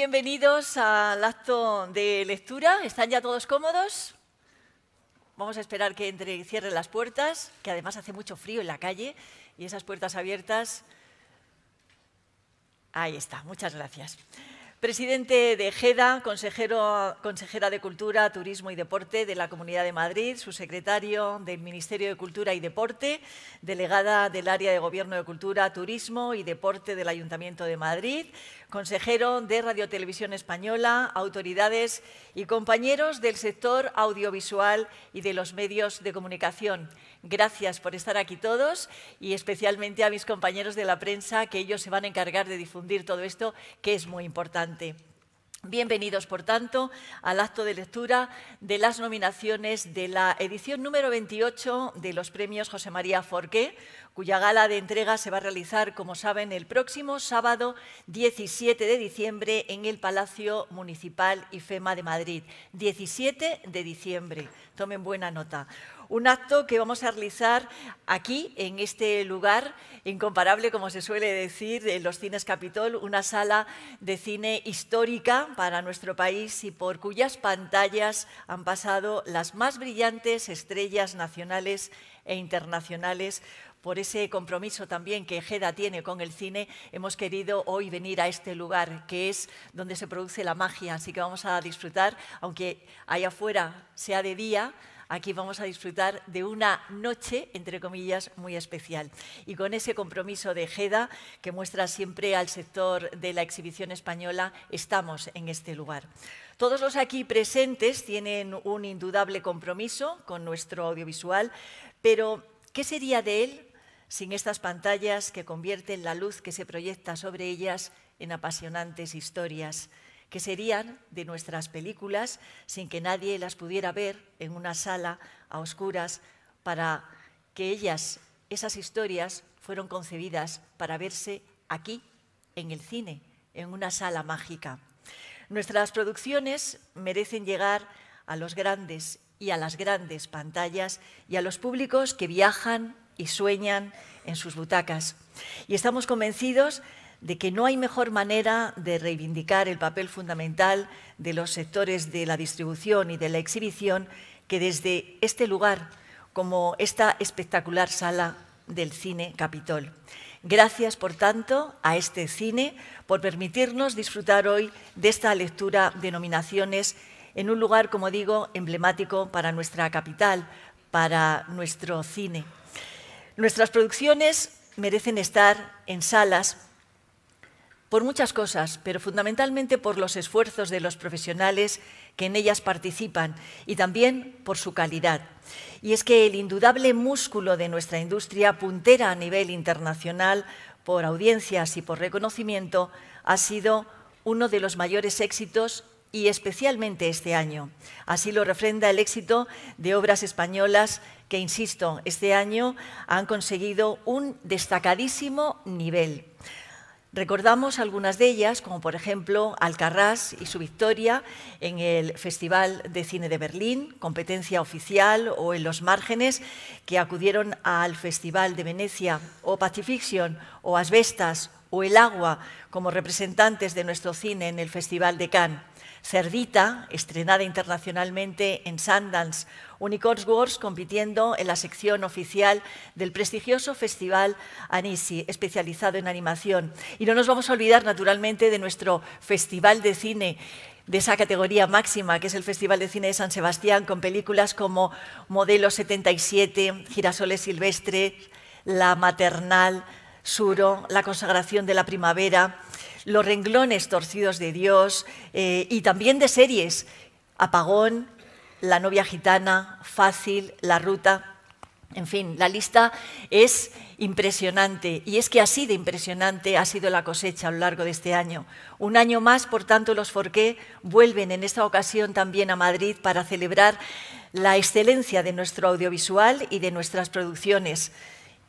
Bienvenidos al acto de lectura. ¿Están ya todos cómodos? Vamos a esperar que entre, cierren las puertas, que además hace mucho frío en la calle y esas puertas abiertas. Ahí está, muchas gracias. Presidente de GEDA, consejero, consejera de Cultura, Turismo y Deporte de la Comunidad de Madrid, subsecretario del Ministerio de Cultura y Deporte, delegada del Área de Gobierno de Cultura, Turismo y Deporte del Ayuntamiento de Madrid, consejero de Radiotelevisión Española, autoridades y compañeros del sector audiovisual y de los medios de comunicación. Gracias por estar aquí todos y especialmente a mis compañeros de la prensa, que ellos se van a encargar de difundir todo esto, que es muy importante. Bienvenidos, por tanto, al acto de lectura de las nominaciones de la edición número 28 de los premios José María Forqué, cuya gala de entrega se va a realizar, como saben, el próximo sábado 17 de diciembre en el Palacio Municipal IFEMA de Madrid. 17 de diciembre. Tomen buena nota un acto que vamos a realizar aquí, en este lugar incomparable, como se suele decir, en los cines Capitol, una sala de cine histórica para nuestro país y por cuyas pantallas han pasado las más brillantes estrellas nacionales e internacionales por ese compromiso también que Jeda tiene con el cine, hemos querido hoy venir a este lugar, que es donde se produce la magia. Así que vamos a disfrutar, aunque allá afuera sea de día, Aquí vamos a disfrutar de una noche, entre comillas, muy especial. Y con ese compromiso de Jeda, que muestra siempre al sector de la exhibición española, estamos en este lugar. Todos los aquí presentes tienen un indudable compromiso con nuestro audiovisual, pero ¿qué sería de él sin estas pantallas que convierten la luz que se proyecta sobre ellas en apasionantes historias? que serían de nuestras películas sin que nadie las pudiera ver en una sala a oscuras para que ellas, esas historias, fueron concebidas para verse aquí, en el cine, en una sala mágica. Nuestras producciones merecen llegar a los grandes y a las grandes pantallas y a los públicos que viajan y sueñan en sus butacas. Y estamos convencidos de que no hay mejor manera de reivindicar el papel fundamental de los sectores de la distribución y de la exhibición que desde este lugar, como esta espectacular sala del cine Capitol. Gracias, por tanto, a este cine por permitirnos disfrutar hoy de esta lectura de nominaciones en un lugar, como digo, emblemático para nuestra capital, para nuestro cine. Nuestras producciones merecen estar en salas por muchas cosas, pero fundamentalmente por los esfuerzos de los profesionales que en ellas participan y también por su calidad. Y es que el indudable músculo de nuestra industria, puntera a nivel internacional por audiencias y por reconocimiento, ha sido uno de los mayores éxitos y especialmente este año. Así lo refrenda el éxito de obras españolas que, insisto, este año han conseguido un destacadísimo nivel. Recordamos algunas de ellas, como por ejemplo Alcarrás y su victoria en el Festival de Cine de Berlín, competencia oficial o en los márgenes, que acudieron al Festival de Venecia, o Pacifiction, o Asbestas, o El Agua, como representantes de nuestro cine en el Festival de Cannes. Cerdita estrenada internacionalmente en Sundance, Unicorns Wars compitiendo en la sección oficial del prestigioso festival Anisi, especializado en animación. Y no nos vamos a olvidar, naturalmente, de nuestro festival de cine de esa categoría máxima, que es el Festival de Cine de San Sebastián, con películas como Modelo 77, Girasoles Silvestre, La Maternal, Suro, La Consagración de la Primavera, los renglones torcidos de Dios eh, y también de series, Apagón, La novia gitana, Fácil, La ruta. En fin, la lista es impresionante y es que así de impresionante ha sido la cosecha a lo largo de este año. Un año más, por tanto, los Forqué vuelven en esta ocasión también a Madrid para celebrar la excelencia de nuestro audiovisual y de nuestras producciones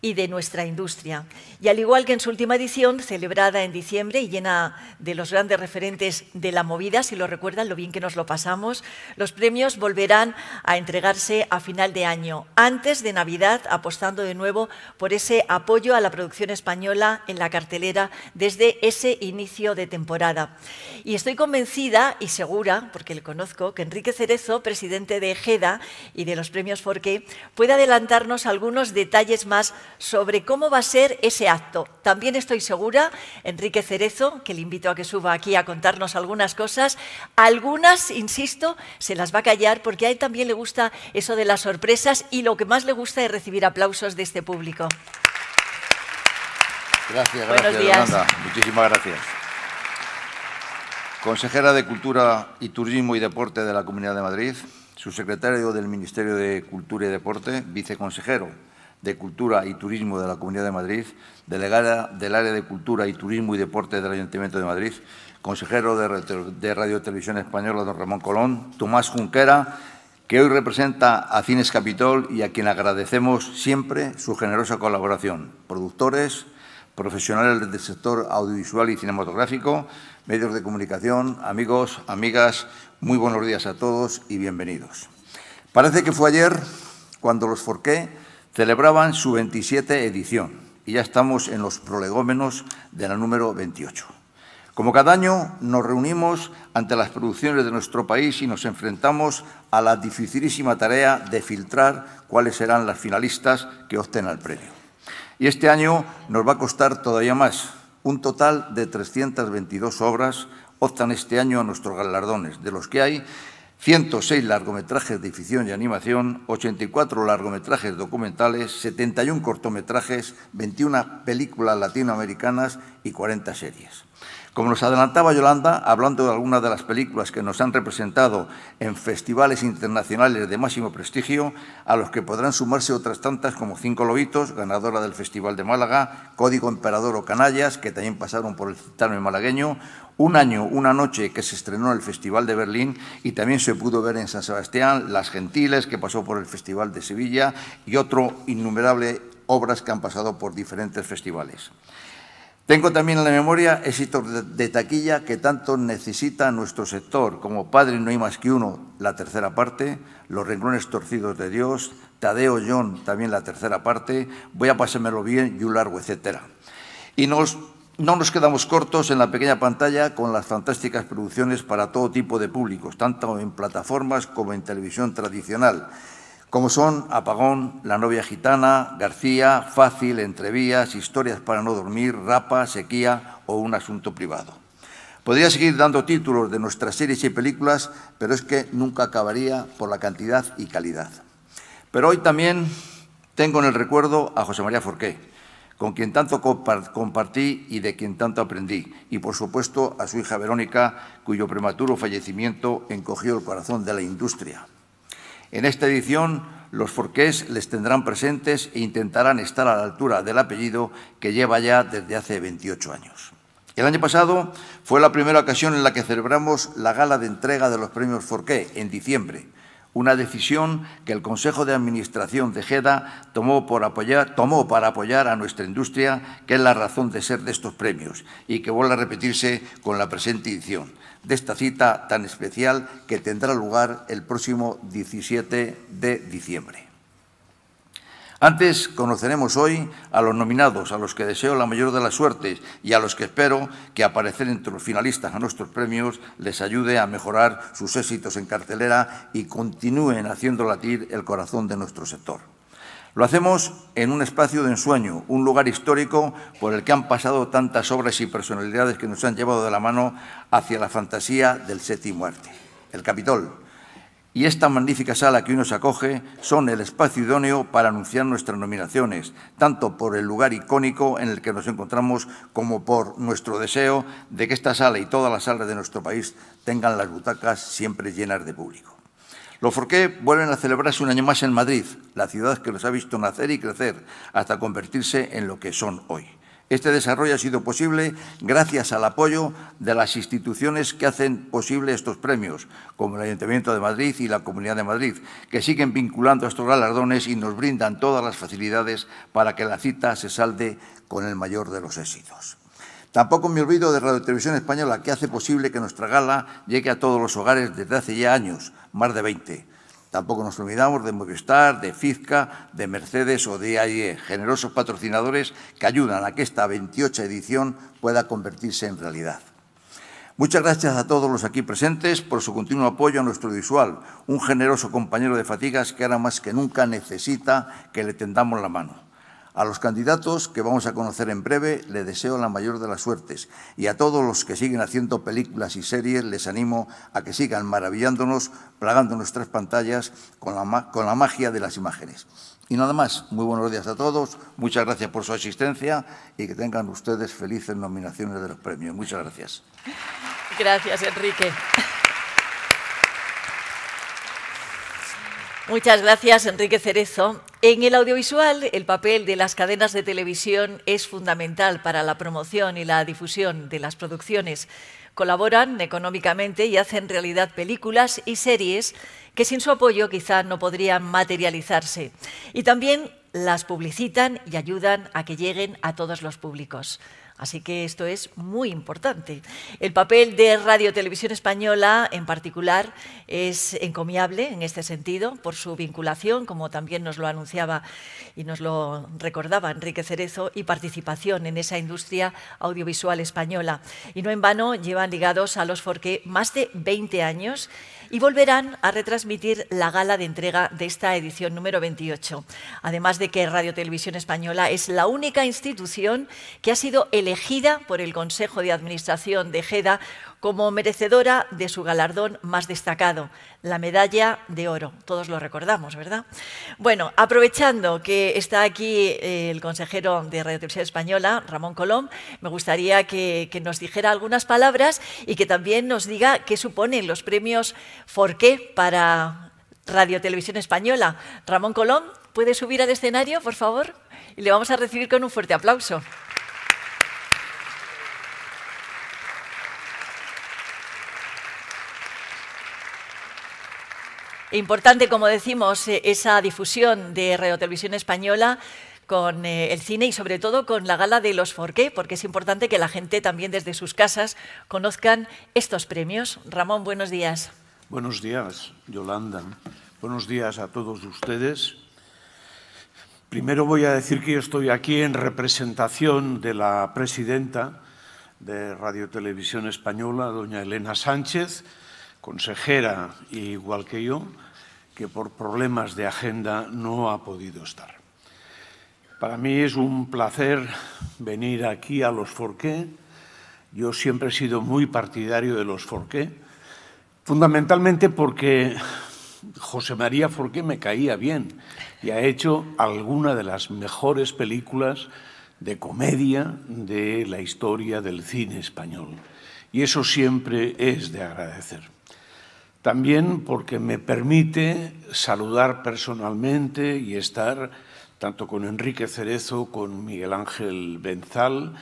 y de nuestra industria. Y al igual que en su última edición, celebrada en diciembre y llena de los grandes referentes de la movida, si lo recuerdan lo bien que nos lo pasamos, los premios volverán a entregarse a final de año, antes de Navidad, apostando de nuevo por ese apoyo a la producción española en la cartelera desde ese inicio de temporada. Y estoy convencida y segura, porque le conozco, que Enrique Cerezo, presidente de EGEDA y de los premios Forqué, puede adelantarnos algunos detalles más sobre cómo va a ser ese acto. También estoy segura, Enrique Cerezo, que le invito a que suba aquí a contarnos algunas cosas, algunas, insisto, se las va a callar porque a él también le gusta eso de las sorpresas y lo que más le gusta es recibir aplausos de este público. Gracias, gracias, Buenos Muchísimas gracias. Consejera de Cultura y Turismo y Deporte de la Comunidad de Madrid, subsecretario del Ministerio de Cultura y Deporte, viceconsejero de Cultura y Turismo de la Comunidad de Madrid, delegada del área de Cultura y Turismo y Deporte del Ayuntamiento de Madrid, consejero de Radio Televisión Española, don Ramón Colón, Tomás Junquera, que hoy representa a Cines Capitol y a quien agradecemos siempre su generosa colaboración, productores, profesionales del sector audiovisual y cinematográfico, medios de comunicación, amigos, amigas, muy buenos días a todos y bienvenidos. Parece que fue ayer cuando los Forqué celebraban su 27 edición y ya estamos en los prolegómenos de la número 28. Como cada año, nos reunimos ante las producciones de nuestro país y nos enfrentamos a la dificilísima tarea de filtrar cuáles serán las finalistas que opten al premio. Y este año nos va a costar todavía más. Un total de 322 obras optan este año a nuestros galardones, de los que hay 106 largometrajes de ficción y animación, 84 largometrajes documentales, 71 cortometrajes, 21 películas latinoamericanas y 40 series. Como nos adelantaba Yolanda, hablando de algunas de las películas que nos han representado en festivales internacionales de máximo prestigio, a los que podrán sumarse otras tantas como Cinco Lobitos, ganadora del Festival de Málaga, Código Emperador o Canallas, que también pasaron por el certamen malagueño, Un año, una noche, que se estrenó en el Festival de Berlín y también se pudo ver en San Sebastián, Las Gentiles, que pasó por el Festival de Sevilla y otro innumerable obras que han pasado por diferentes festivales. Tengo también en la memoria éxitos de taquilla que tanto necesita nuestro sector, como Padre No hay más que uno, la tercera parte, Los renglones torcidos de Dios, Tadeo John, también la tercera parte, Voy a pasármelo bien, You Largo, etc. Y no nos quedamos cortos en la pequeña pantalla con las fantásticas producciones para todo tipo de públicos, tanto en plataformas como en televisión tradicional como son Apagón, La novia gitana, García, Fácil, Entrevías, Historias para no dormir, Rapa, Sequía o Un asunto privado. Podría seguir dando títulos de nuestras series y películas, pero es que nunca acabaría por la cantidad y calidad. Pero hoy también tengo en el recuerdo a José María Forqué, con quien tanto compartí y de quien tanto aprendí, y por supuesto a su hija Verónica, cuyo prematuro fallecimiento encogió el corazón de la industria. En esta edición, los forqués les tendrán presentes e intentarán estar a la altura del apellido que lleva ya desde hace 28 años. El año pasado fue la primera ocasión en la que celebramos la gala de entrega de los premios Forqué en diciembre, una decisión que el Consejo de Administración de GEDA tomó, tomó para apoyar a nuestra industria, que es la razón de ser de estos premios y que vuelve a repetirse con la presente edición de esta cita tan especial que tendrá lugar el próximo 17 de diciembre. Antes conoceremos hoy a los nominados, a los que deseo la mayor de las suertes y a los que espero que aparecer entre los finalistas a nuestros premios les ayude a mejorar sus éxitos en cartelera y continúen haciendo latir el corazón de nuestro sector. Lo hacemos en un espacio de ensueño, un lugar histórico por el que han pasado tantas obras y personalidades que nos han llevado de la mano hacia la fantasía del séptimo arte, el Capitol. Y esta magnífica sala que hoy nos acoge son el espacio idóneo para anunciar nuestras nominaciones, tanto por el lugar icónico en el que nos encontramos como por nuestro deseo de que esta sala y todas las salas de nuestro país tengan las butacas siempre llenas de público. Los Forqué vuelven a celebrarse un año más en Madrid, la ciudad que los ha visto nacer y crecer hasta convertirse en lo que son hoy. Este desarrollo ha sido posible gracias al apoyo de las instituciones que hacen posible estos premios, como el Ayuntamiento de Madrid y la Comunidad de Madrid, que siguen vinculando a estos galardones y nos brindan todas las facilidades para que la cita se salde con el mayor de los éxitos. Tampoco me olvido de Radio Televisión Española, que hace posible que nuestra gala llegue a todos los hogares desde hace ya años, más de 20. Tampoco nos olvidamos de Movistar, de Fizca, de Mercedes o de AIE, eh, generosos patrocinadores que ayudan a que esta 28 edición pueda convertirse en realidad. Muchas gracias a todos los aquí presentes por su continuo apoyo a nuestro visual, un generoso compañero de fatigas que ahora más que nunca necesita que le tendamos la mano. A los candidatos que vamos a conocer en breve le deseo la mayor de las suertes y a todos los que siguen haciendo películas y series les animo a que sigan maravillándonos, plagando nuestras pantallas con la, con la magia de las imágenes. Y nada más, muy buenos días a todos, muchas gracias por su asistencia y que tengan ustedes felices nominaciones de los premios. Muchas gracias. Gracias, Enrique. Muchas gracias, Enrique Cerezo. En el audiovisual, el papel de las cadenas de televisión es fundamental para la promoción y la difusión de las producciones. Colaboran económicamente y hacen realidad películas y series que sin su apoyo quizá no podrían materializarse. Y también las publicitan y ayudan a que lleguen a todos los públicos. Así que esto es muy importante. El papel de Radio Televisión Española en particular es encomiable en este sentido por su vinculación, como también nos lo anunciaba y nos lo recordaba Enrique Cerezo, y participación en esa industria audiovisual española. Y no en vano llevan ligados a los Forqué más de 20 años y volverán a retransmitir la gala de entrega de esta edición número 28. Además de que Radio Televisión Española es la única institución que ha sido elegida por el Consejo de Administración de GEDA como merecedora de su galardón más destacado, la medalla de oro. Todos lo recordamos, ¿verdad? Bueno, aprovechando que está aquí eh, el consejero de Radio Televisión Española, Ramón Colón, me gustaría que, que nos dijera algunas palabras y que también nos diga qué suponen los premios Forqué para Radio Televisión Española. Ramón Colón, ¿puede subir al escenario, por favor? Y le vamos a recibir con un fuerte aplauso. Importante, como decimos, eh, esa difusión de Radio Televisión Española con eh, el cine y sobre todo con la gala de los Forqué, porque es importante que la gente también desde sus casas conozcan estos premios. Ramón, buenos días. Buenos días, Yolanda. Buenos días a todos ustedes. Primero voy a decir que yo estoy aquí en representación de la presidenta de Radio Televisión Española, doña Elena Sánchez, consejera igual que yo, que por problemas de agenda no ha podido estar. Para mí es un placer venir aquí a los Forqué. Yo siempre he sido muy partidario de los Forqué Fundamentalmente porque José María Forqué me caía bien y ha hecho alguna de las mejores películas de comedia de la historia del cine español. Y eso siempre es de agradecer. También porque me permite saludar personalmente y estar tanto con Enrique Cerezo, con Miguel Ángel Benzal,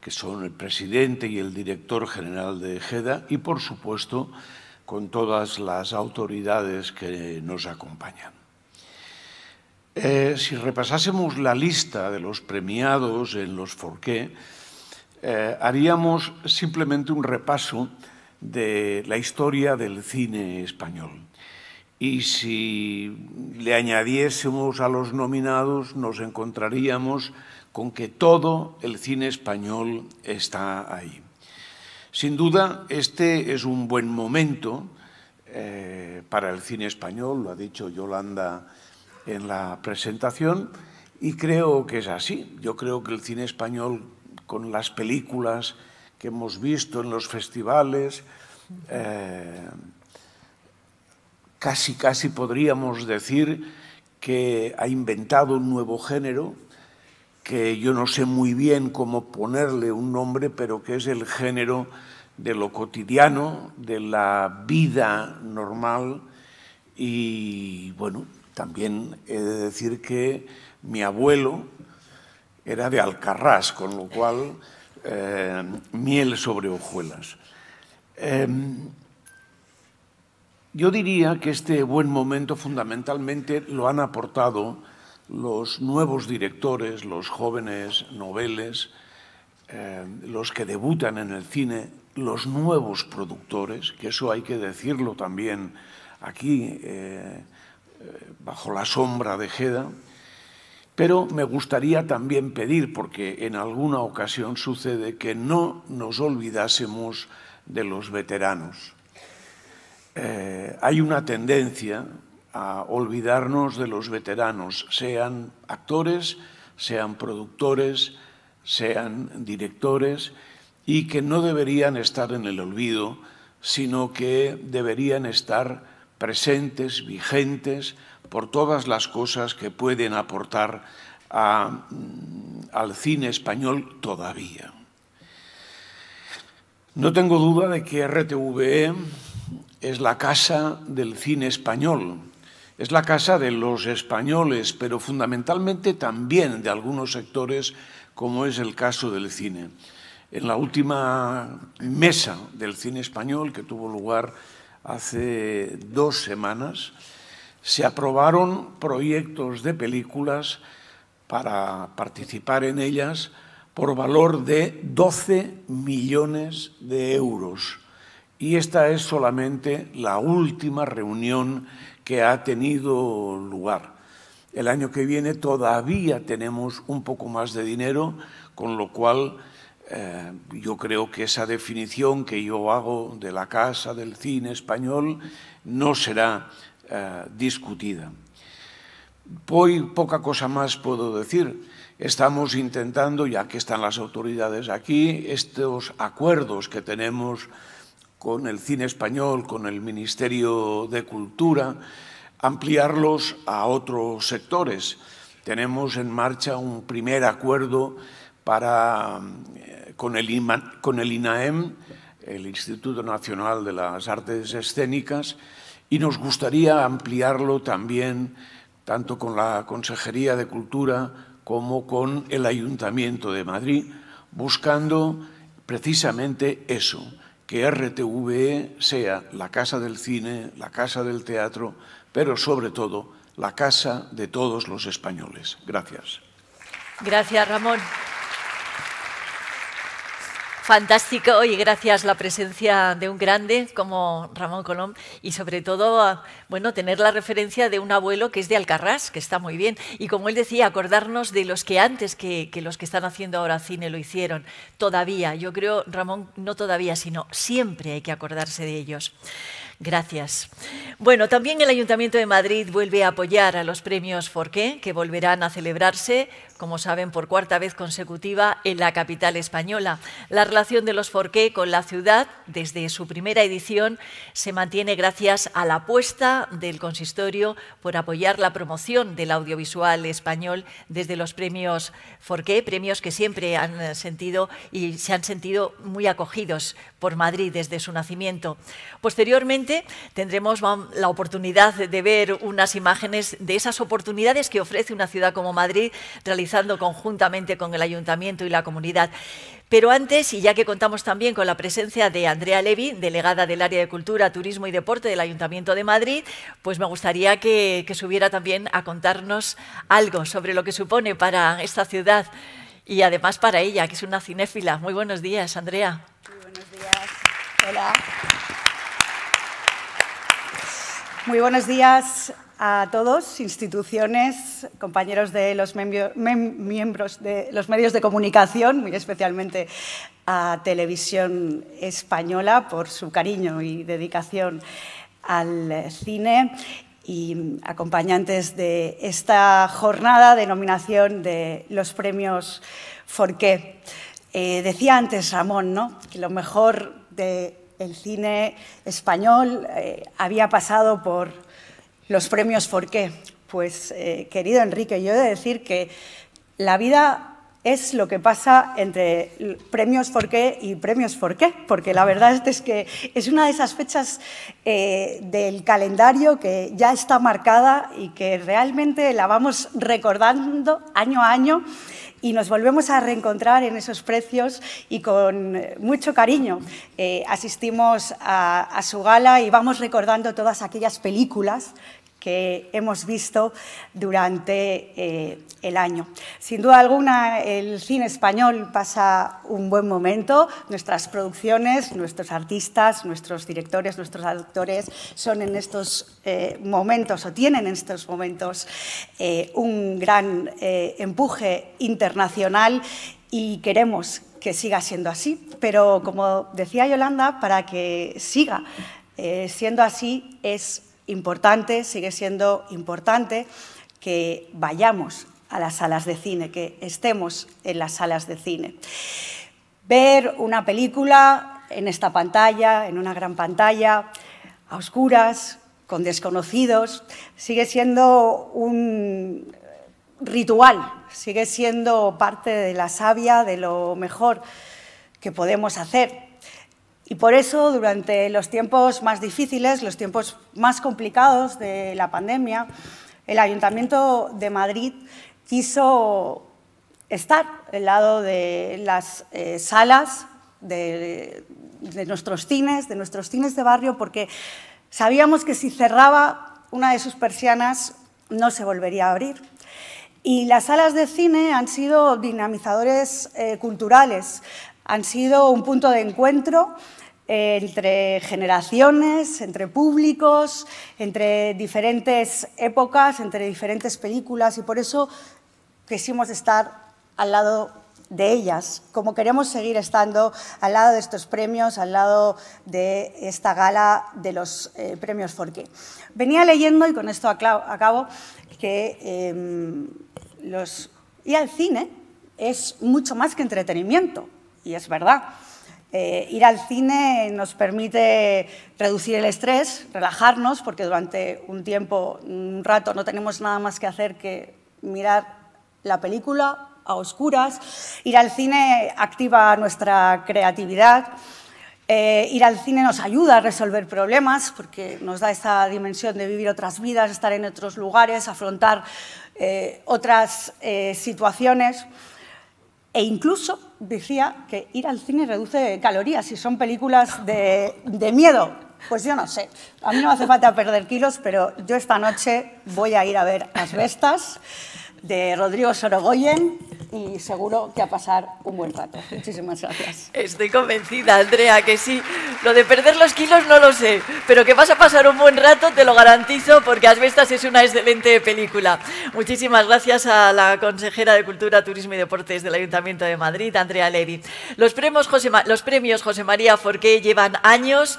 que son el presidente y el director general de EGEDA, y por supuesto con todas las autoridades que nos acompañan. Eh, si repasásemos la lista de los premiados en los Forqué, eh, haríamos simplemente un repaso de la historia del cine español. Y si le añadiésemos a los nominados, nos encontraríamos con que todo el cine español está ahí. Sin duda, este es un buen momento eh, para el cine español, lo ha dicho Yolanda en la presentación, y creo que es así. Yo creo que el cine español, con las películas que hemos visto en los festivales, eh, casi, casi podríamos decir que ha inventado un nuevo género, que yo no sé muy bien cómo ponerle un nombre, pero que es el género de lo cotidiano, de la vida normal y bueno, también he de decir que mi abuelo era de Alcarrás, con lo cual eh, miel sobre hojuelas. Em, yo diría que este buen momento fundamentalmente lo han aportado los nuevos directores, los jóvenes noveles, eh, los que debutan en el cine los nuevos productores, que eso hay que decirlo también aquí, eh, eh, bajo la sombra de GEDA... pero me gustaría también pedir, porque en alguna ocasión sucede, que no nos olvidásemos de los veteranos. Eh, hay una tendencia a olvidarnos de los veteranos, sean actores, sean productores, sean directores, y que no deberían estar en el olvido, sino que deberían estar presentes, vigentes, por todas las cosas que pueden aportar mm, al cine español todavía. No tengo duda de que RTVE es la casa del cine español, es la casa de los españoles, pero fundamentalmente también de algunos sectores, como es el caso del cine en la última mesa del cine español que tuvo lugar hace dos semanas, se aprobaron proyectos de películas para participar en ellas por valor de 12 millones de euros. Y esta es solamente la última reunión que ha tenido lugar. El año que viene todavía tenemos un poco más de dinero, con lo cual eh, yo creo que esa definición que yo hago de la casa del cine español no será eh, discutida. Hoy poca cosa más puedo decir. Estamos intentando, ya que están las autoridades aquí, estos acuerdos que tenemos con el cine español, con el Ministerio de Cultura, ampliarlos a otros sectores. Tenemos en marcha un primer acuerdo para con el, con el INAEM, el Instituto Nacional de las Artes Escénicas, y nos gustaría ampliarlo también tanto con la Consejería de Cultura como con el Ayuntamiento de Madrid, buscando precisamente eso, que RTVE sea la casa del cine, la casa del teatro, pero sobre todo la casa de todos los españoles. Gracias. Gracias, Ramón. Fantástico y gracias la presencia de un grande como Ramón Colón y sobre todo, ah, bueno, tener la referencia de un abuelo que es de Alcarrás, que está muy bien. Y como él decía, acordarnos de los que antes que, que los que están haciendo ahora cine lo hicieron. Todavía, yo creo, Ramón, no todavía, sino siempre hay que acordarse de ellos. Gracias. Bueno, también el Ayuntamiento de Madrid vuelve a apoyar a los premios Forqué, que volverán a celebrarse, como saben, por cuarta vez consecutiva en la capital española. La relación de los Forqué con la ciudad, desde su primera edición, se mantiene gracias a la apuesta del consistorio por apoyar la promoción del audiovisual español desde los premios Forqué, premios que siempre han sentido y se han sentido muy acogidos por Madrid desde su nacimiento. Posteriormente, tendremos la oportunidad de ver unas imágenes de esas oportunidades que ofrece una ciudad como Madrid, realizando conjuntamente con el ayuntamiento y la comunidad. Pero antes, y ya que contamos también con la presencia de Andrea Levi, delegada del área de Cultura, Turismo y Deporte del Ayuntamiento de Madrid, pues me gustaría que, subiera también a contarnos algo sobre lo que supone para esta ciudad y además para ella, que es una cinéfila. Muy buenos días, Andrea. Muy buenos días. Hola. Muy buenos días a todos, instituciones, compañeros de los miembros de los medios de comunicación, muy especialmente a Televisión Española por su cariño y dedicación al cine y acompañantes de esta jornada de nominación de los premios Forqué. Eh, decía antes Ramón ¿no? que lo mejor de el cine español eh, había pasado por los premios Forqué. Pues, eh, querido Enrique, yo he de decir que la vida es lo que pasa entre premios Forqué y premios Forqué, porque la verdad es que es una de esas fechas eh, del calendario que ya está marcada y que realmente la vamos recordando año a año y nos volvemos a reencontrar en esos precios y con eh, mucho cariño eh, asistimos a su gala y vamos recordando todas aquellas películas que hemos visto durante eh, el año. Sin duda alguna, el cine español pasa un buen momento. Nuestras producciones, nuestros artistas, nuestros directores, nuestros actores son en estos eh, momentos o tienen en estos momentos eh, un gran empuje internacional y queremos que siga siendo así. Pero como decía Yolanda, para que siga siendo así es importante, sigue siendo importante que vayamos a las salas de cine, que estemos en las salas de cine. Ver una película en esta pantalla, en una gran pantalla, a oscuras, con desconocidos, sigue siendo un ritual, sigue siendo parte de la savia de lo mejor que podemos hacer y por eso, durante los tiempos más difíciles, los tiempos más complicados de la pandemia, el Ayuntamiento de Madrid quiso estar al lado de las eh, salas, de, nuestros cines, de nuestros cines de barrio, porque sabíamos que si cerraba una de sus persianas no se volvería a abrir. Y las salas de cine han sido dinamizadores eh, culturales, han sido un punto de encuentro entre generaciones, entre públicos, entre diferentes épocas, entre diferentes películas y por eso quisimos estar al lado de ellas, como queremos seguir estando al lado de estos premios, al lado de esta gala de los eh, premios Forqué. Venía leyendo, y con esto acabo, que em, ir al cine es mucho más que entretenimiento, y es verdad. Eh, ir al cine nos permite reducir el estrés, relajarnos, porque durante un tiempo, un rato, no tenemos nada más que hacer que mirar la película a oscuras. Ir al cine activa nuestra creatividad. Eh, ir al cine nos ayuda a resolver problemas porque nos da esta dimensión de vivir otras vidas, estar en otros lugares, afrontar eh, otras situaciones. E incluso decía que ir al cine reduce calorías y son películas de, de, miedo. Pues yo no sé. A mí no me hace falta perder kilos, pero yo esta noche voy a ir a ver las Asbestas de Rodrigo Sorogoyen y seguro que a pasar un buen rato. Muchísimas gracias. Estoy convencida, Andrea, que sí. Lo de perder los kilos no lo sé, pero que vas a pasar un buen rato te lo garantizo porque Asbestas es una excelente película. Muchísimas gracias a la consejera de Cultura, Turismo y Deportes del Ayuntamiento de Madrid, Andrea Levy. Los premios José, los premios José María Forqué llevan años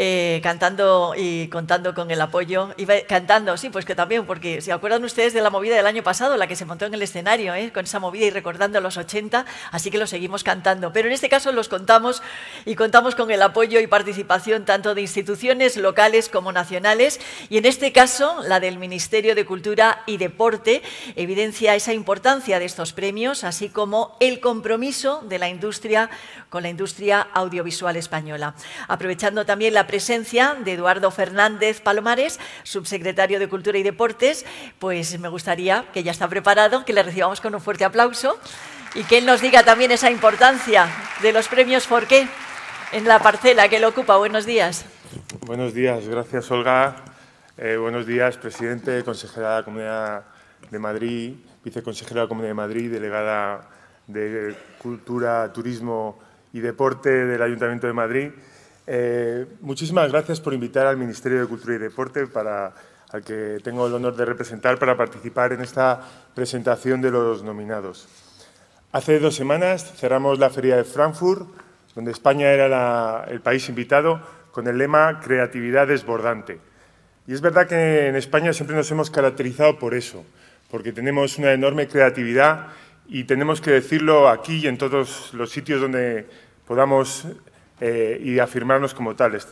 eh, cantando y contando con el apoyo. cantando, sí, pues que también, porque si acuerdan ustedes de la movida del año pasado, la que se montó en el escenario, eh, con esa movida y recordando los 80, así que lo seguimos cantando. Pero en este caso los contamos y contamos con el apoyo y participación tanto de instituciones locales como nacionales, y en este caso la del Ministerio de Cultura y Deporte evidencia esa importancia de estos premios, así como el compromiso de la industria con la industria audiovisual española. Aprovechando también la presencia de Eduardo Fernández Palomares, subsecretario de Cultura y Deportes, pues me gustaría que ya está preparado, que le recibamos con un fuerte aplauso y que él nos diga también esa importancia de los premios Forqué en la parcela que él ocupa. Buenos días. Buenos días, gracias Olga. Eh, buenos días, presidente, consejera de la Comunidad de Madrid, viceconsejera de la Comunidad de Madrid, delegada de Cultura, Turismo y Deporte del Ayuntamiento de Madrid. Eh, muchísimas gracias por invitar al Ministerio de Cultura y Deporte, para, al que tengo el honor de representar, para participar en esta presentación de los nominados. Hace dos semanas cerramos la Feria de Frankfurt, donde España era el país invitado, con el lema Creatividad desbordante. Y es verdad que en España siempre nos hemos caracterizado por eso, porque tenemos una enorme creatividad y tenemos que decirlo aquí y en todos los sitios donde podamos eh, y afirmarnos como tales.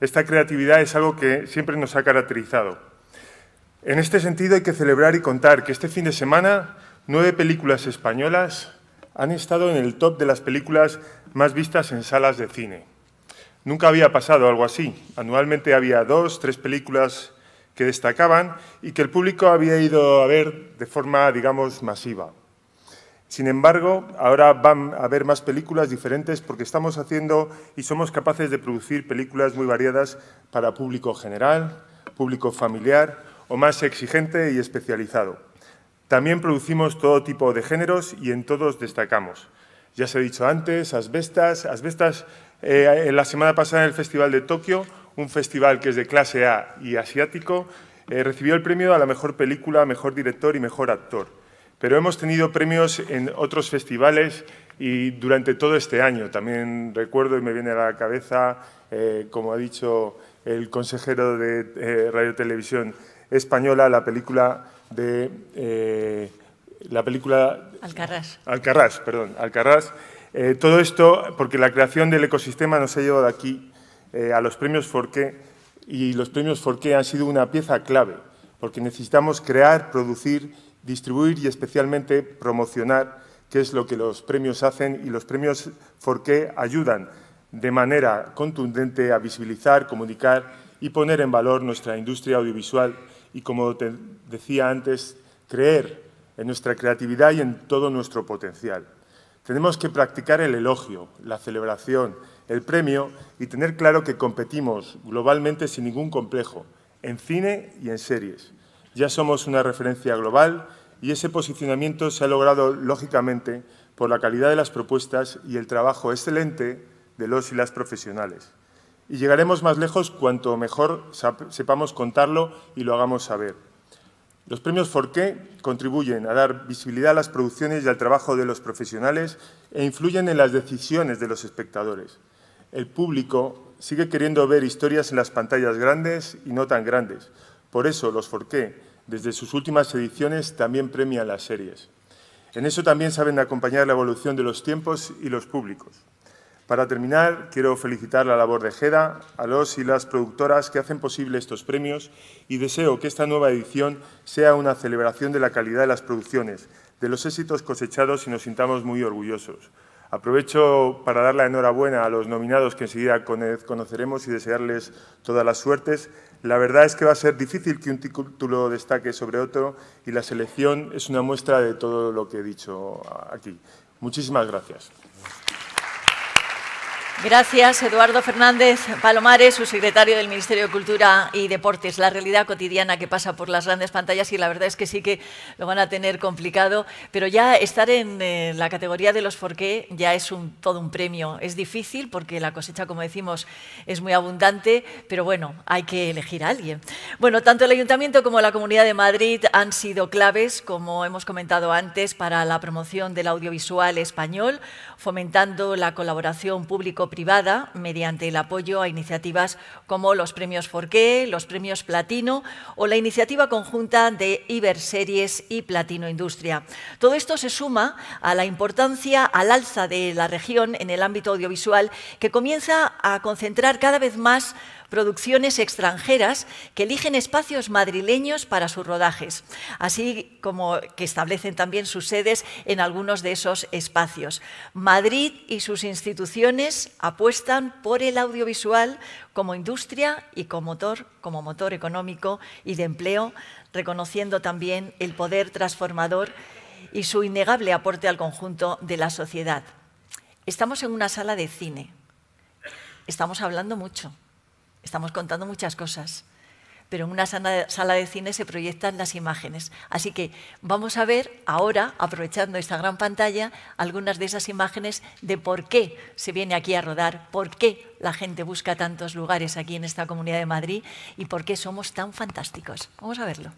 Esta creatividad es algo que siempre nos ha caracterizado. En este sentido hay que celebrar y contar que este fin de semana nueve películas españolas han estado en el top de las películas más vistas en salas de cine. Nunca había pasado algo así. Anualmente había dos, tres películas que destacaban y que el público había ido a ver de forma, digamos, masiva. Sin embargo, ahora van a haber más películas diferentes porque estamos haciendo y somos capaces de producir películas muy variadas para público general, público familiar o más exigente y especializado. También producimos todo tipo de géneros y en todos destacamos. Ya se ha dicho antes, Asbestas. Asbestas, eh, la semana pasada en el Festival de Tokio, un festival que es de clase A y asiático, eh, recibió el premio a la mejor película, mejor director y mejor actor pero hemos tenido premios en otros festivales y durante todo este año. También recuerdo y me viene a la cabeza, eh, como ha dicho el consejero de eh, Radio Televisión Española, la película de... Eh, la película... Alcarrás. Alcarrás, perdón, Alcarrás. todo esto porque la creación del ecosistema nos ha llevado aquí a los premios Forqué y los premios Forqué han sido una pieza clave porque necesitamos crear, producir distribuir y especialmente promocionar, que es lo que los premios hacen y los premios qué ayudan de manera contundente a visibilizar, comunicar y poner en valor nuestra industria audiovisual y, como decía antes, creer en nuestra creatividad y en todo nuestro potencial. Tenemos que practicar el elogio, la celebración, el premio y tener claro que competimos globalmente sin ningún complejo, en cine y en series. Ya somos una referencia global y ese posicionamiento se ha logrado, lógicamente, por la calidad de las propuestas y el trabajo excelente de los y las profesionales. Y llegaremos más lejos cuanto mejor sepamos contarlo y lo hagamos saber. Los premios Forqué contribuyen a dar visibilidad a las producciones y al trabajo de los profesionales e influyen en las decisiones de los espectadores. El público sigue queriendo ver historias en las pantallas grandes y no tan grandes, por eso los Forqué, desde sus últimas ediciones, también premian las series. En eso también saben acompañar la evolución de los tiempos y los públicos. Para terminar, quiero felicitar la labor de Jeda, a los y las productoras que hacen posible estos premios y deseo que esta nueva edición sea una celebración de la calidad de las producciones, de los éxitos cosechados y nos sintamos muy orgullosos. Aprovecho para dar la enhorabuena a los nominados que enseguida conoceremos y desearles todas las suertes. La verdad es que va a ser difícil que un título destaque sobre otro y la selección es una muestra de todo lo que he dicho aquí. Muchísimas gracias. Gracias, Eduardo Fernández Palomares, su secretario del Ministerio de Cultura y Deportes. La realidad cotidiana que pasa por las grandes pantallas y la verdad es que sí que lo van a tener complicado, pero ya estar en eh, la categoría de los forqué ya es un, todo un premio. Es difícil porque la cosecha, como decimos, es muy abundante, pero bueno, hay que elegir a alguien. Bueno, tanto el Ayuntamiento como la Comunidad de Madrid han sido claves, como hemos comentado antes, para la promoción del audiovisual español, fomentando la colaboración público privada mediante el apoyo a iniciativas como los premios Forqué, los premios Platino o la iniciativa conjunta de Iberseries y Platino Industria. Todo esto se suma a la importancia al alza de la región en el ámbito audiovisual que comienza a concentrar cada vez más producciones extranjeras que eligen espacios madrileños para sus rodajes, así como que establecen también sus sedes en algunos de esos espacios. Madrid y sus instituciones apuestan por el audiovisual como industria y como motor, como motor económico y de empleo, reconociendo también el poder transformador y su innegable aporte al conjunto de la sociedad. Estamos en una sala de cine. Estamos hablando mucho. Estamos contando muchas cosas, pero en una sala de cine se proyectan las imágenes. Así que vamos a ver ahora, aprovechando esta gran pantalla, algunas de esas imágenes de por qué se viene aquí a rodar, por qué la gente busca tantos lugares aquí en esta Comunidad de Madrid y por qué somos tan fantásticos. Vamos a verlo.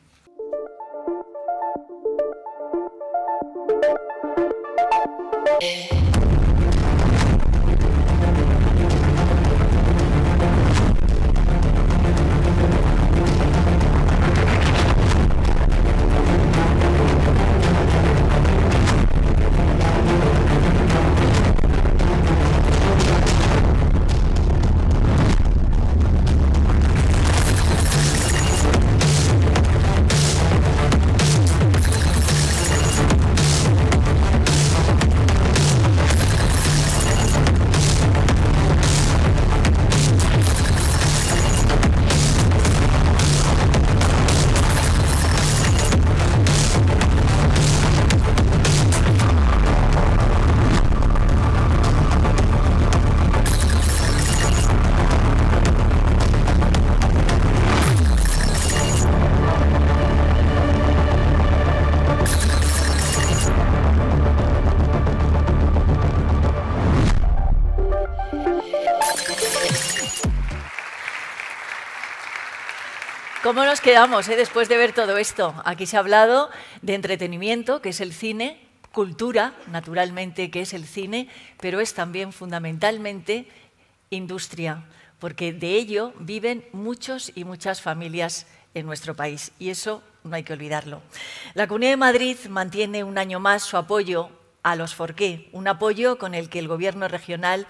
¿Cómo nos quedamos eh, después de ver todo esto? Aquí se ha hablado de entretenimiento, que es el cine, cultura, naturalmente, que es el cine, pero es también fundamentalmente industria, porque de ello viven muchos y muchas familias en nuestro país, y eso no hay que olvidarlo. La Comunidad de Madrid mantiene un año más su apoyo a los Forqué, un apoyo con el que el Gobierno regional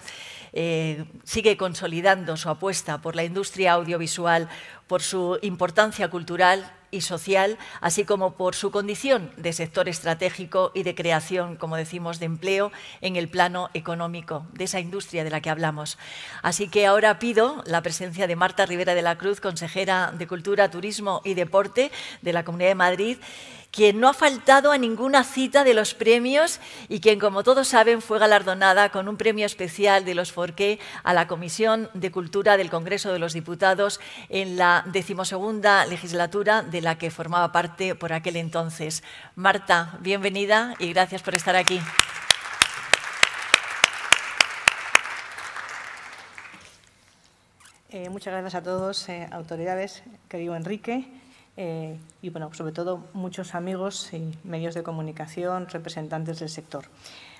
eh, sigue consolidando su apuesta por la industria audiovisual, por su importancia cultural y social, así como por su condición de sector estratégico y de creación, como decimos, de empleo en el plano económico, de esa industria de la que hablamos. Así que ahora pido la presencia de Marta Rivera de la Cruz, consejera de Cultura, Turismo y Deporte de la Comunidad de Madrid, quien no ha faltado a ninguna cita de los premios y quien, como todos saben, fue galardonada con un premio especial de los Forqué a la Comisión de Cultura del Congreso de los Diputados en la decimosegunda legislatura de la que formaba parte por aquel entonces. Marta, bienvenida y gracias por estar aquí. Eh, muchas gracias a todos, eh, autoridades, querido Enrique, eh, y bueno, sobre todo muchos amigos y medios de comunicación, representantes del sector.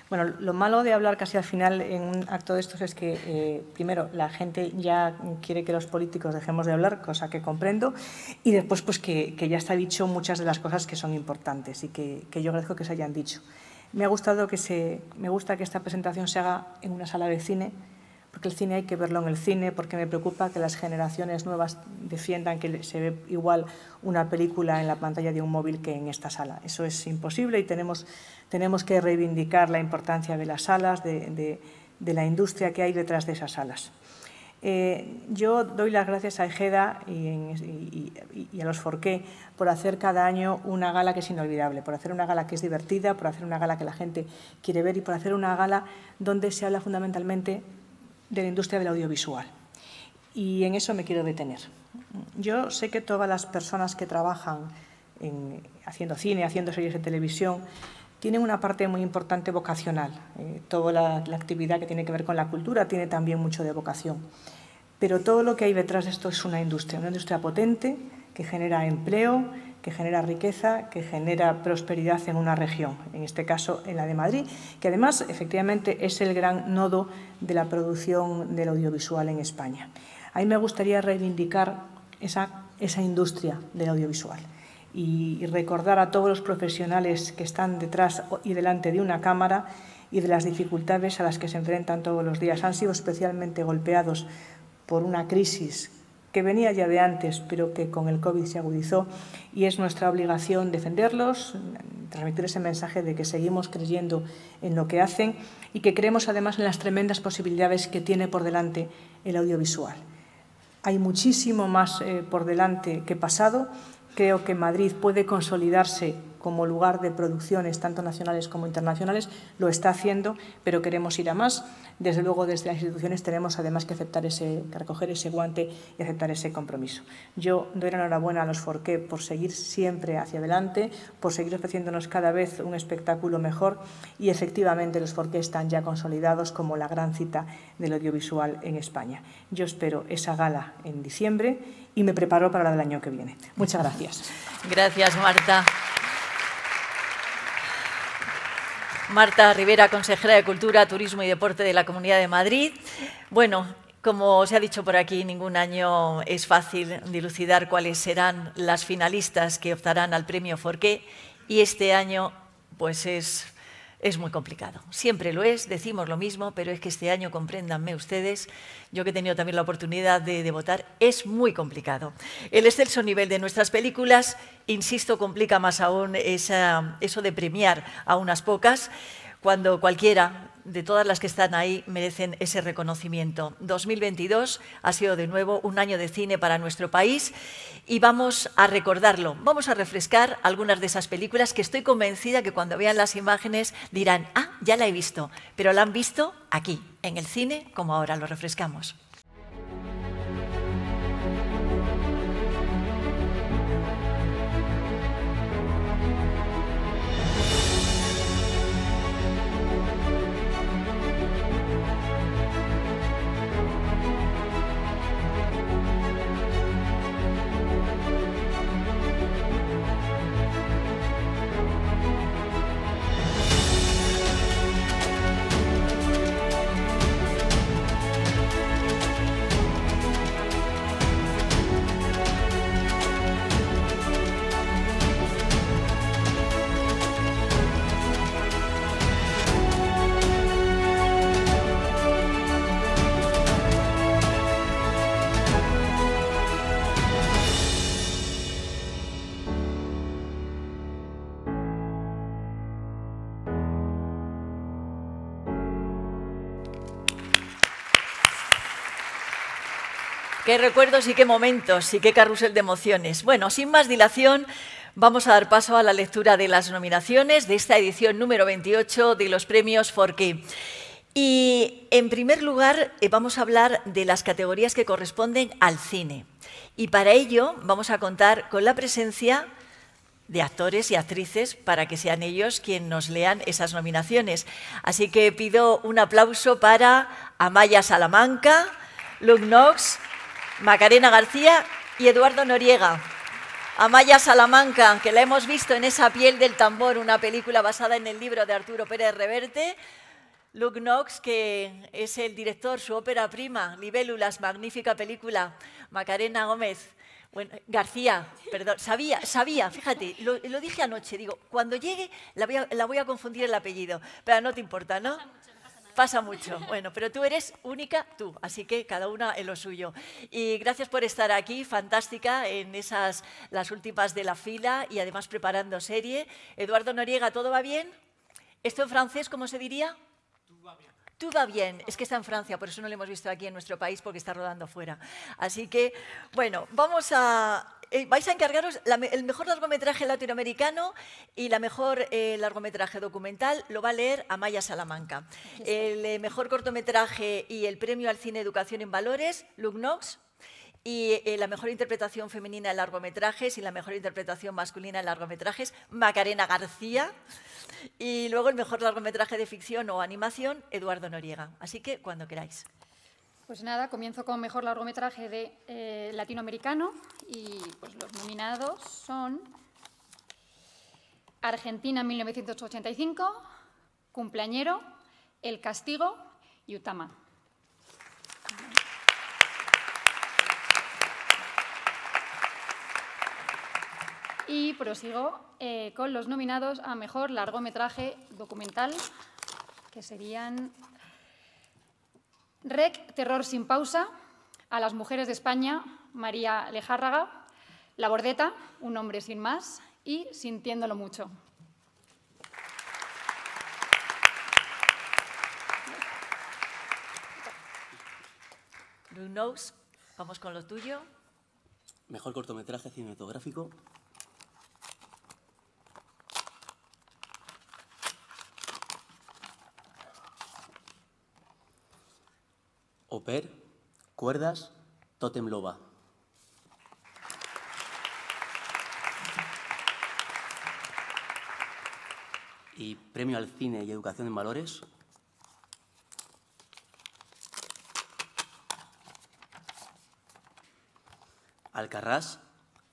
Bueno, lo malo de hablar casi al final en un acto de estos es que, eh, primero, la gente ya quiere que los políticos dejemos de hablar, cosa que comprendo, y después, pues que, ya está dicho muchas de las cosas que son importantes y que, que, yo agradezco que se hayan dicho. Me ha gustado que se, me gusta que esta presentación se haga en una sala de cine porque el cine hay que verlo en el cine, porque me preocupa que las generaciones nuevas defiendan que se ve igual una película en la pantalla de un móvil que en esta sala. Eso es imposible y tenemos, tenemos que reivindicar la importancia de las salas, de, la industria que hay detrás de esas salas. Eh, yo doy las gracias a Ejeda y, y, a los Forqué por hacer cada año una gala que es inolvidable, por hacer una gala que es divertida, por hacer una gala que la gente quiere ver y por hacer una gala donde se habla fundamentalmente de la industria del audiovisual. Y en eso me quiero detener. Yo sé que todas las personas que trabajan haciendo cine, haciendo series de televisión, tienen una parte muy importante vocacional. Eh, toda la, la, actividad que tiene que ver con la cultura tiene también mucho de vocación. Pero todo lo que hay detrás de esto es una industria, una industria potente que genera empleo, que genera riqueza, que genera prosperidad en una región, en este caso en la de Madrid, que además efectivamente es el gran nodo de la producción del audiovisual en España. A mí me gustaría reivindicar esa, esa industria del audiovisual y recordar a todos los profesionales que están detrás y delante de una cámara y de las dificultades a las que se enfrentan todos los días. Han sido especialmente golpeados por una crisis que venía ya de antes, pero que con el COVID se agudizó y es nuestra obligación defenderlos, transmitir ese mensaje de que seguimos creyendo en lo que hacen y que creemos además en las tremendas posibilidades que tiene por delante el audiovisual. Hay muchísimo más eh, por delante que pasado. Creo que Madrid puede consolidarse como lugar de producciones, tanto nacionales como internacionales, lo está haciendo, pero queremos ir a más. Desde luego, desde las instituciones tenemos además que, aceptar ese, recoger ese guante y aceptar ese compromiso. Yo doy la enhorabuena a los Forqué por seguir siempre hacia adelante, por seguir ofreciéndonos cada vez un espectáculo mejor y efectivamente los Forqué están ya consolidados como la gran cita del audiovisual en España. Yo espero esa gala en diciembre y me preparo para la del año que viene. Muchas gracias. Gracias, Marta. Marta Rivera, consejera de Cultura, Turismo y Deporte de la Comunidad de Madrid. Bueno, como se ha dicho por aquí, ningún año es fácil dilucidar cuáles serán las finalistas que optarán al premio Forqué y este año pues es es muy complicado. Siempre lo es, decimos lo mismo, pero es que este año, compréndanme ustedes, yo que he tenido también la oportunidad de, votar, es muy complicado. El excelso nivel de nuestras películas, insisto, complica más aún eso de premiar a unas pocas, cuando cualquiera de todas las que están ahí merecen ese reconocimiento. 2022 ha sido de nuevo un año de cine para nuestro país y vamos a recordarlo. Vamos a refrescar algunas de esas películas que estoy convencida que cuando vean las imágenes dirán, ah, ya la he visto, pero la han visto aquí, en el cine, como ahora lo refrescamos. recuerdos y qué momentos y qué carrusel de emociones. Bueno, sin más dilación, vamos a dar paso a la lectura de las nominaciones de esta edición número 28 de los premios Forqué. Y en primer lugar, eh, vamos a hablar de las categorías que corresponden al cine. Y para ello vamos a contar con la presencia de actores y actrices para que sean ellos quienes nos lean esas nominaciones. Así que pido un aplauso para Amaya Salamanca, Luke Knox, Macarena García y Eduardo Noriega. Amaya Salamanca, que la hemos visto en esa piel del tambor, una película basada en el libro de Arturo Pérez Reverte. Luke Knox, que es el director, su ópera prima, Libélulas, magnífica película. Macarena Gómez, García, perdón, sabía, sabía, fíjate, lo, dije anoche, digo, cuando llegue la voy a confundir el apellido, pero no te importa, ¿no? Pasa mucho. Bueno, pero tú eres única tú, así que cada una en lo suyo. Y gracias por estar aquí, fantástica, en esas, las últimas de la fila y además preparando serie. Eduardo Noriega, ¿todo va bien? ¿Esto en francés cómo se diría? bien. Tú va bien, es que está en Francia, por eso no lo hemos visto aquí en nuestro país porque está rodando fuera. Así que, bueno, vamos a... Eh, vais a encargaros el mejor largometraje latinoamericano y la mejor eh, largometraje documental lo va a leer Amaya Salamanca. El eh, mejor cortometraje y el premio al cine Educación en Valores, Luke Knox, y eh, la mejor interpretación femenina en largometrajes y la mejor interpretación masculina en largometrajes, Macarena García, y luego el mejor largometraje de ficción o animación, Eduardo Noriega. Así que cuando queráis. Pues nada, comienzo con mejor largometraje de eh, latinoamericano y pues, los nominados son Argentina 1985, Cumpleañero, El Castigo y Utama. Y prosigo eh, con los nominados a mejor largometraje documental, que serían Rec, Terror sin pausa, A las mujeres de España, María Lejárraga, La Bordeta, Un hombre sin más y Sintiéndolo mucho. Nose, vamos con lo tuyo. Mejor cortometraje cinematográfico, Oper, cuerdas, Totem Loba. Y premio al cine y educación en valores. Alcarrás,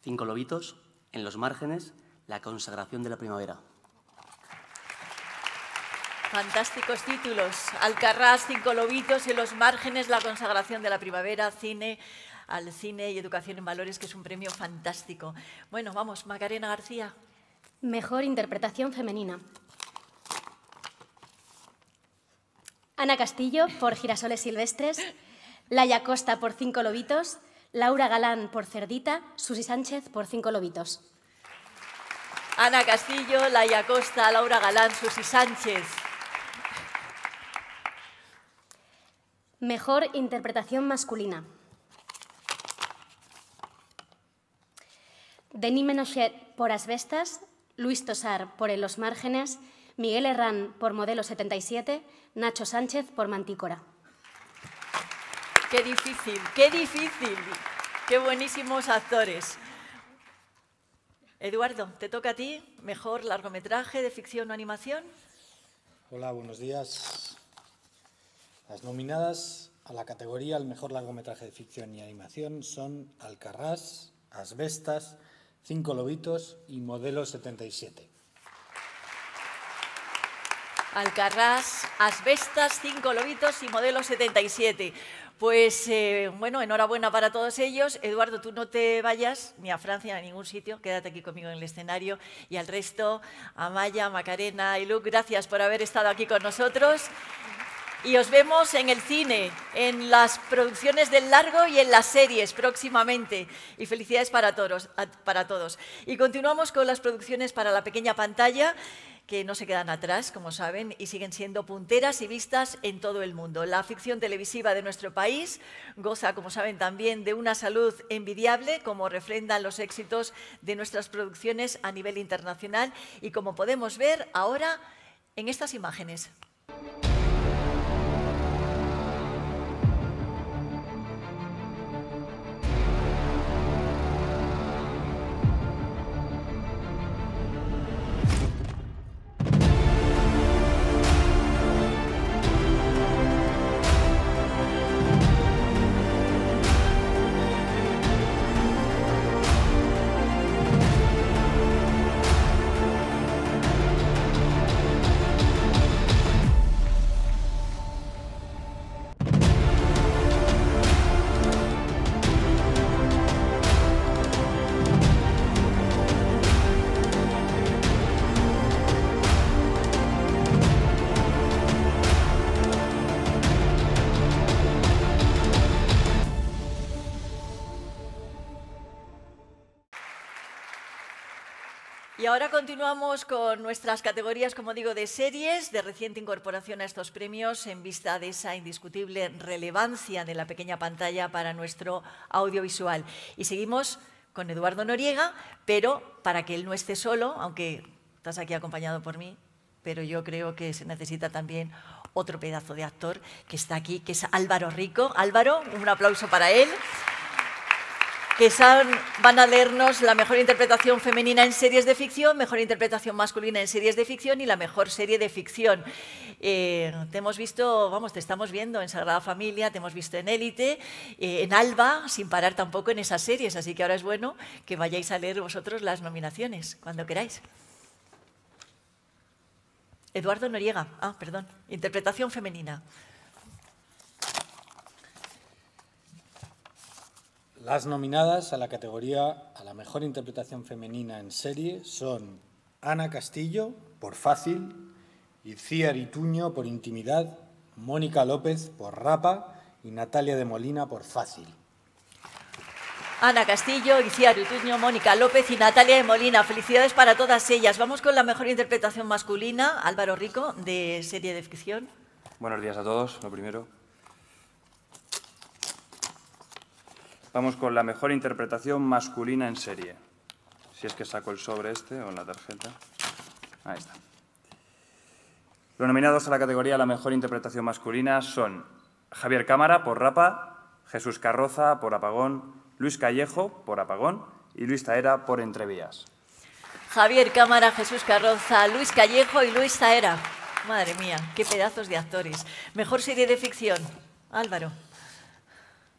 Cinco Lobitos, En los márgenes, La consagración de la primavera. Fantásticos títulos. Alcarrás, Cinco Lobitos, y los márgenes, La consagración de la primavera, cine, al cine y educación en valores, que es un premio fantástico. Bueno, vamos, Macarena García. Mejor interpretación femenina. Ana Castillo por Girasoles Silvestres, Laia Costa por Cinco Lobitos, Laura Galán por Cerdita, Susi Sánchez por Cinco Lobitos. Ana Castillo, Laia Costa, Laura Galán, Susi Sánchez. Mejor interpretación masculina. Denis Menochet por Asbestas, Luis Tosar por En los márgenes, Miguel Herrán por Modelo 77, Nacho Sánchez por Mantícora. Qué difícil, qué difícil. Qué buenísimos actores. Eduardo, ¿te toca a ti? ¿Mejor largometraje de ficción o animación? Hola, buenos días. Las nominadas a la categoría al mejor largometraje de ficción y animación son Alcarrás, Asbestas, Cinco Lobitos y Modelo 77. Alcarrás, Asbestas, Cinco Lobitos y Modelo 77. Pues eh, bueno, enhorabuena para todos ellos. Eduardo, tú no te vayas ni a Francia, ni a ningún sitio. Quédate aquí conmigo en el escenario. Y al resto, Amaya, Macarena y Luc, gracias por haber estado aquí con nosotros y os vemos en el cine, en las producciones del largo y en las series próximamente. Y felicidades para todos, para todos. Y continuamos con las producciones para la pequeña pantalla que no se quedan atrás, como saben, y siguen siendo punteras y vistas en todo el mundo. La ficción televisiva de nuestro país goza, como saben, también de una salud envidiable, como refrendan los éxitos de nuestras producciones a nivel internacional y como podemos ver ahora en estas imágenes. ahora continuamos con nuestras categorías, como digo, de series, de reciente incorporación a estos premios en vista de esa indiscutible relevancia de la pequeña pantalla para nuestro audiovisual. Y seguimos con Eduardo Noriega, pero para que él no esté solo, aunque estás aquí acompañado por mí, pero yo creo que se necesita también otro pedazo de actor que está aquí, que es Álvaro Rico. Álvaro, un aplauso para él que van a leernos la mejor interpretación femenina en series de ficción, mejor interpretación masculina en series de ficción y la mejor serie de ficción. Eh, te hemos visto, vamos, te estamos viendo en Sagrada Familia, te hemos visto en Élite, eh, en Alba, sin parar tampoco en esas series, así que ahora es bueno que vayáis a leer vosotros las nominaciones, cuando queráis. Eduardo Noriega, ah, perdón, interpretación femenina. Las nominadas a la categoría a la mejor interpretación femenina en serie son Ana Castillo por Fácil, Icía Arituño por Intimidad, Mónica López por Rapa y Natalia de Molina por Fácil. Ana Castillo, Iciarituño, Arituño, Mónica López y Natalia de Molina. Felicidades para todas ellas. Vamos con la mejor interpretación masculina, Álvaro Rico, de serie de ficción. Buenos días a todos, lo primero. Vamos con la mejor interpretación masculina en serie. Si es que saco el sobre este o la tarjeta. Ahí está. Los nominados a la categoría La mejor interpretación masculina son Javier Cámara por Rapa, Jesús Carroza por Apagón, Luis Callejo por Apagón y Luis Taera por Entrevías. Javier Cámara, Jesús Carroza, Luis Callejo y Luis Taera. Madre mía, qué pedazos de actores. Mejor serie de ficción. Álvaro.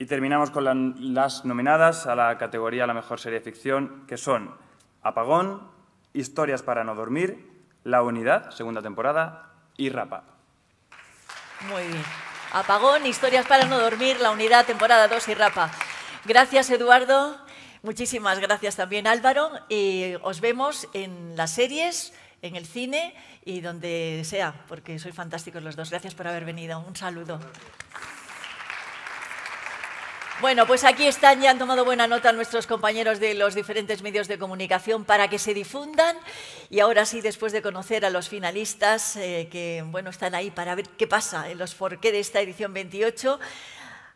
Y terminamos con las nominadas a la categoría La Mejor Serie de Ficción, que son Apagón, Historias para no dormir, La Unidad, segunda temporada, y Rapa. Muy bien. Apagón, Historias para no dormir, La Unidad, temporada 2 y Rapa. Gracias, Eduardo. Muchísimas gracias también, Álvaro. Y os vemos en las series, en el cine y donde sea, porque sois fantásticos los dos. Gracias por haber venido. Un saludo. Bueno, pues aquí están, ya han tomado buena nota nuestros compañeros de los diferentes medios de comunicación para que se difundan. Y ahora sí, después de conocer a los finalistas eh, que bueno, están ahí para ver qué pasa en los qué de esta edición 28,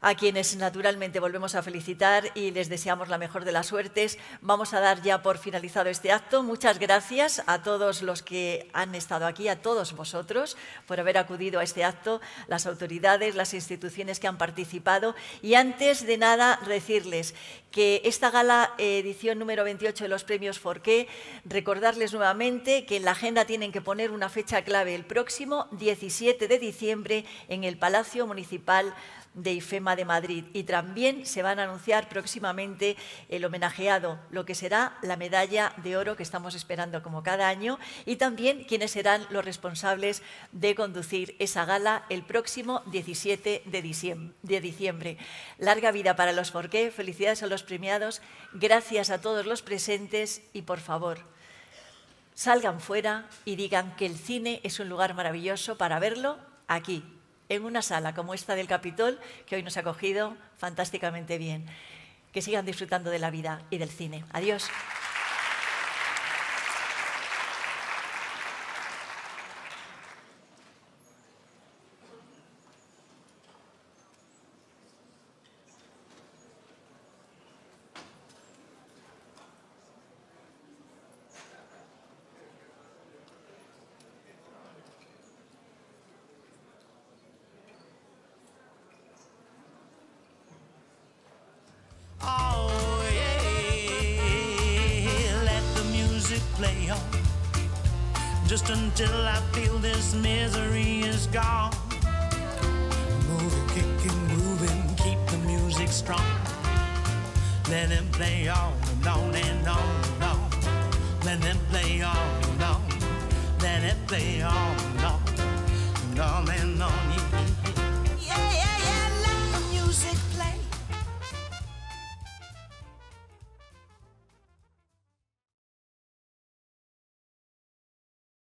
a quienes naturalmente volvemos a felicitar y les deseamos la mejor de las suertes. Vamos a dar ya por finalizado este acto. Muchas gracias a todos los que han estado aquí, a todos vosotros, por haber acudido a este acto, las autoridades, las instituciones que han participado. Y antes de nada, decirles que esta gala edición número 28 de los premios Forqué, recordarles nuevamente que en la agenda tienen que poner una fecha clave el próximo 17 de diciembre en el Palacio Municipal de IFEMA de Madrid y también se van a anunciar próximamente el homenajeado, lo que será la medalla de oro que estamos esperando como cada año y también quiénes serán los responsables de conducir esa gala el próximo 17 de diciembre. Larga vida para los Forqué, felicidades a los premiados, gracias a todos los presentes y por favor, salgan fuera y digan que el cine es un lugar maravilloso para verlo aquí, en una sala como esta del Capitol, que hoy nos ha acogido fantásticamente bien. Que sigan disfrutando de la vida y del cine. Adiós.